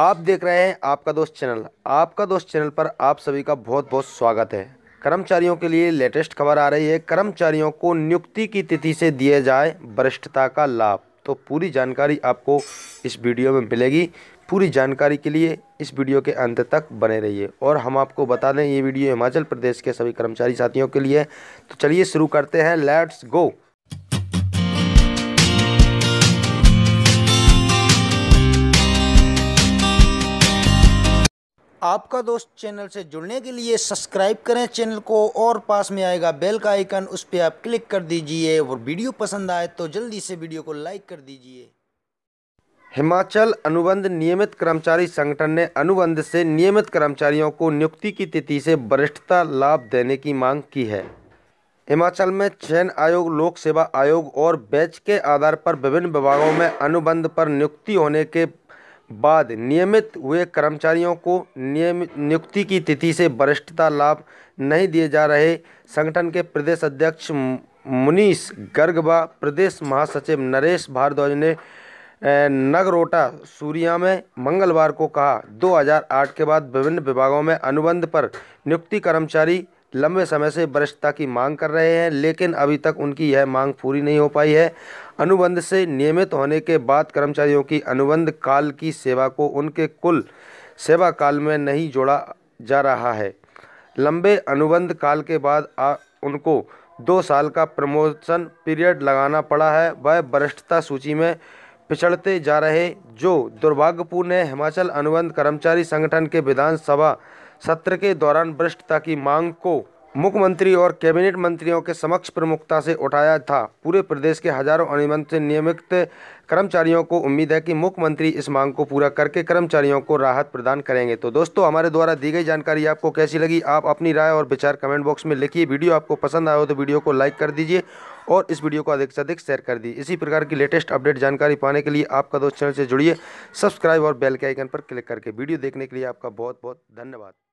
आप देख रहे हैं आपका दोस्त चैनल आपका दोस्त चैनल पर आप सभी का बहुत बहुत स्वागत है कर्मचारियों के लिए लेटेस्ट खबर आ रही है कर्मचारियों को नियुक्ति की तिथि से दिए जाए वरिष्ठता का लाभ तो पूरी जानकारी आपको इस वीडियो में मिलेगी पूरी जानकारी के लिए इस वीडियो के अंत तक बने रहिए और हम आपको बता दें ये वीडियो हिमाचल प्रदेश के सभी कर्मचारी साथियों के लिए तो चलिए शुरू करते हैं लेट्स गो आपका दोस्त चैनल से जुड़ने के लिए सब्सक्राइब करें चैनल को और पास में आएगा बेल का आइकन उस पर आप क्लिक कर दीजिए और वीडियो पसंद आए तो जल्दी से वीडियो को लाइक कर दीजिए हिमाचल अनुबंध नियमित कर्मचारी संगठन ने अनुबंध से नियमित कर्मचारियों को नियुक्ति की तिथि से वरिष्ठता लाभ देने की मांग की है हिमाचल में चयन आयोग लोक सेवा आयोग और बैच के आधार पर विभिन्न विभागों में अनुबंध पर नियुक्ति होने के बाद नियमित हुए कर्मचारियों को नियमित नियुक्ति की तिथि से वरिष्ठता लाभ नहीं दिए जा रहे संगठन के प्रदेश अध्यक्ष मुनीष गर्ग व प्रदेश महासचिव नरेश भारद्वाज ने नगरोटा सूर्या में मंगलवार को कहा 2008 के बाद विभिन्न विभागों में अनुबंध पर नियुक्ति कर्मचारी लंबे समय से वरिष्ठता की मांग कर रहे हैं लेकिन अभी तक उनकी यह मांग पूरी नहीं हो पाई है अनुबंध से नियमित होने के बाद कर्मचारियों की अनुबंध काल की सेवा को उनके कुल सेवा काल में नहीं जोड़ा जा रहा है लंबे अनुबंध काल के बाद आ, उनको दो साल का प्रमोशन पीरियड लगाना पड़ा है वह वरिष्ठता सूची में पिछड़ते जा रहे जो दुर्भाग्यपूर्ण है हिमाचल अनुबंध कर्मचारी संगठन के विधानसभा सत्र के दौरान भ्रष्टता की मांग को मुख्यमंत्री और कैबिनेट मंत्रियों के समक्ष प्रमुखता से उठाया था पूरे प्रदेश के हजारों अनियमित से नियमित कर्मचारियों को उम्मीद है कि मुख्यमंत्री इस मांग को पूरा करके कर्मचारियों को राहत प्रदान करेंगे तो दोस्तों हमारे द्वारा दी गई जानकारी आपको कैसी लगी आप अपनी राय और विचार कमेंट बॉक्स में लिखिए वीडियो आपको पसंद आया हो तो वीडियो को लाइक कर दीजिए और इस वीडियो को अधिक से अधिक शेयर कर दीजिए इसी प्रकार की लेटेस्ट अपडेट जानकारी पाने के लिए आपका दोस्त चैनल से जुड़िए सब्सक्राइब और बेल के आइकन पर क्लिक करके वीडियो देखने के लिए आपका बहुत बहुत धन्यवाद